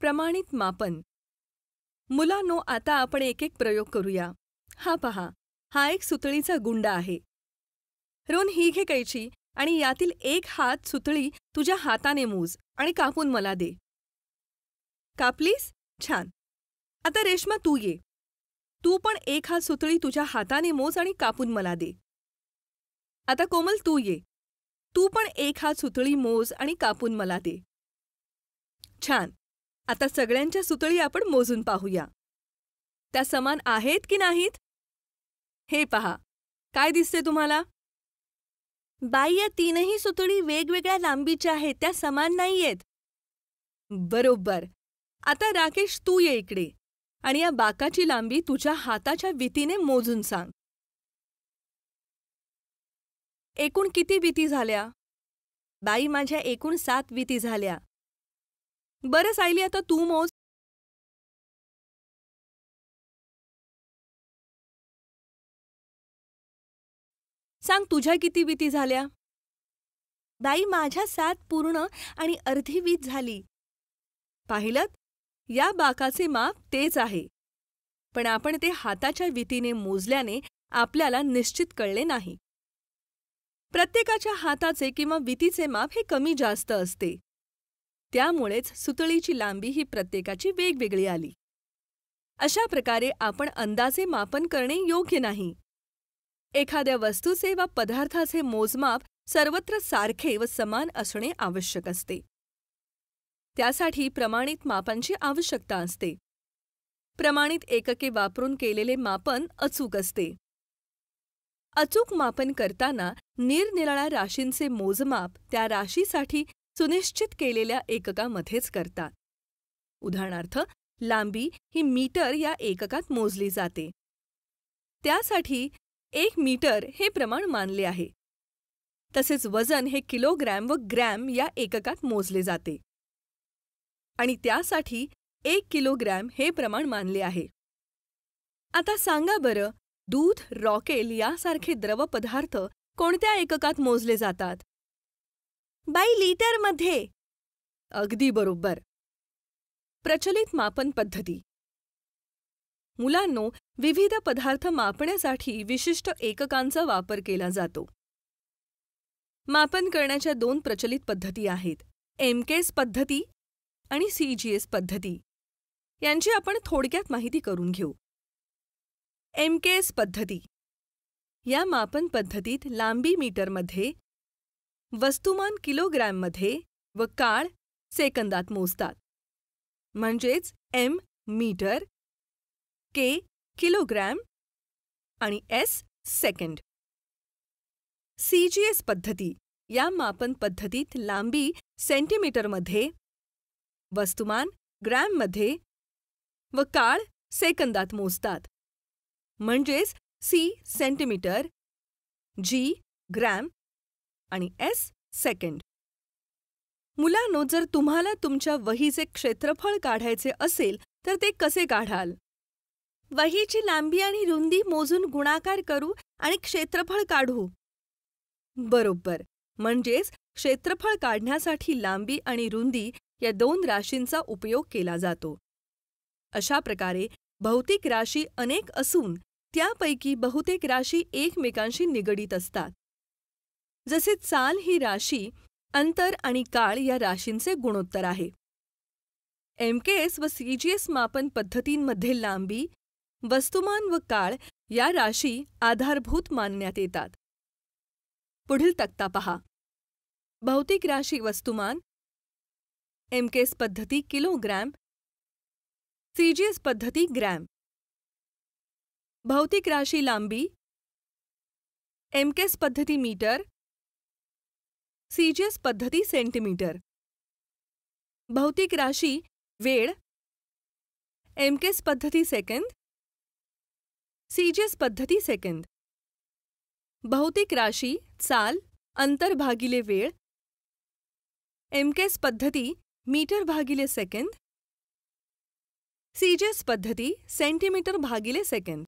प्रमाणित मापन मुलांनो आता आपण एक एक प्रयोग करूया हा पहा हा एक सुतळीचा गुंड आहे रोन ही घे कैची आणि यातील एक हात सुतळी तुझ्या हाताने मोज आणि कापून मला दे कापलीस छान आता रेश्मा तू ये तू पण एक हात सुतळी तुझ्या हाताने मोज आणि कापून मला दे आता कोमल तू ये तू पण एक हात सुतळी मोज आणि कापून मला दे छान आता सगळ्यांच्या सुतळी आपण मोजून पाहूया त्या समान आहेत की नाहीत हे पहा काय दिसते तुम्हाला बाई या तीनही सुतळी वेगवेगळ्या लांबीच्या आहेत त्या समान नाहीयेत बरोबर आता राकेश तू ये इकडे आणि या बाकाची लांबी तुझ्या हाताच्या वितीने मोजून सांग एकूण किती भीती झाल्या बाई माझ्या एकूण सात भीती झाल्या बरं सायली, आता तू मोज. सांग तुझ्या किती विती झाल्या? बाई माझ्या सात पूर्ण आणि अर्धी वीत झाली. पाहिलं? या बाकाचे माप तेच आहे. पण आपण ते हाताच्या वितीने मोजल्याने आपल्याला निश्चित कळले नाही. प्रत्येकाच्या हाताचे किंवा वितीचे माप हे कमी जास्त असते त्यामुळेच सुतळीची लांबी ही प्रत्येकाची वेगवेगळी आली अशा प्रकारे आपण अंदाजे मापन करणे योग्य नाही एखाद्या वस्तूचे वा पदार्थाचे मोजमाप सर्वत्र सारखे व समान असणे आवश्यक असते त्यासाठी प्रमाणित मापांची आवश्यकता असते प्रमाणित एकके वापरून केलेले मापन अचूक असते अचूक मापन करताना निरनिराळ्या राशींचे मोजमाप त्या राशीसाठी सुनिश्चित केलेल्या एककामध्येच करतात उदाहरणार्थ लांबी ही मीटर या एककात मोजली जाते त्यासाठी एक मीटर हे प्रमाण मानले आहे तसेच वजन हे किलोग्रॅम व ग्रॅम या एककात मोजले जाते आणि त्यासाठी एक किलोग्रॅम हे प्रमाण मानले आहे आता सांगा बरं दूध रॉकेल यासारखे द्रवपदार्थ कोणत्या एककात मोजले जातात बाय लिटरमध्ये अगदी बरोबर प्रचलित मापन पद्धती मुलांनो विविध पदार्थ मापण्यासाठी विशिष्ट एककांचा वापर केला जातो मापन करण्याच्या दोन प्रचलित पद्धती आहेत एमकेस पद्धती आणि सीजीएस पद्धती यांची आपण थोडक्यात माहिती करून घेऊ एमकेएस पद्धती या मापन पद्धतीत लांबी मीटरमध्ये वस्तुमान किलोग्रॅममध्ये व काळ सेकंदात मोजतात म्हणजेच एम मीटर के किलोग्रॅम आणि एस सेकंड सी पद्धती या मापन पद्धतीत लांबी सेंटीमीटरमध्ये वस्तुमान ग्रॅममध्ये व काळ सेकंदात मोजतात म्हणजेच सी सेंटीमीटर जी ग्रॅम आणि एस सेकंड मुलांनो जर तुम्हाला तुमच्या वहीचे क्षेत्रफळ काढायचे असेल तर ते कसे काढाल वहीची लांबी आणि रुंदी मोजून गुणाकार करू आणि क्षेत्रफळ काढू बरोबर म्हणजेच क्षेत्रफळ काढण्यासाठी लांबी आणि रुंदी या दोन राशींचा उपयोग केला जातो अशा प्रकारे भौतिक राशी अनेक असून त्यापैकी बहुतेक राशी एकमेकांशी निगडीत असतात जसे चाल ही राशी अंतर आणि काळ या राशींचे गुणोत्तर आहे एमकेएस व सीजीएस मापन पद्धतींमध्ये लांबी वस्तुमान व काळ या राशी आधारभूत मानण्यात येतात पुढील तक्ता पहा भौतिक राशी वस्तुमान एमकेएस पद्धती किलोग्रॅम सीजीएस पद्धती ग्रॅम भौतिक राशी लांबी एमकेस पद्धती मीटर सीजीएस पद्धती सेंटीमीटर भौतिक राशी वेळ एमकेस पद्धती सेकंद सीजीएस पद्धती सेकंद भौतिक राशी चाल अंतर भागिले वेळ एमकेस पद्धती मीटर भागिले सेकंद सीजीएस पद्धती सेंटीमीटर भागिले सेकंद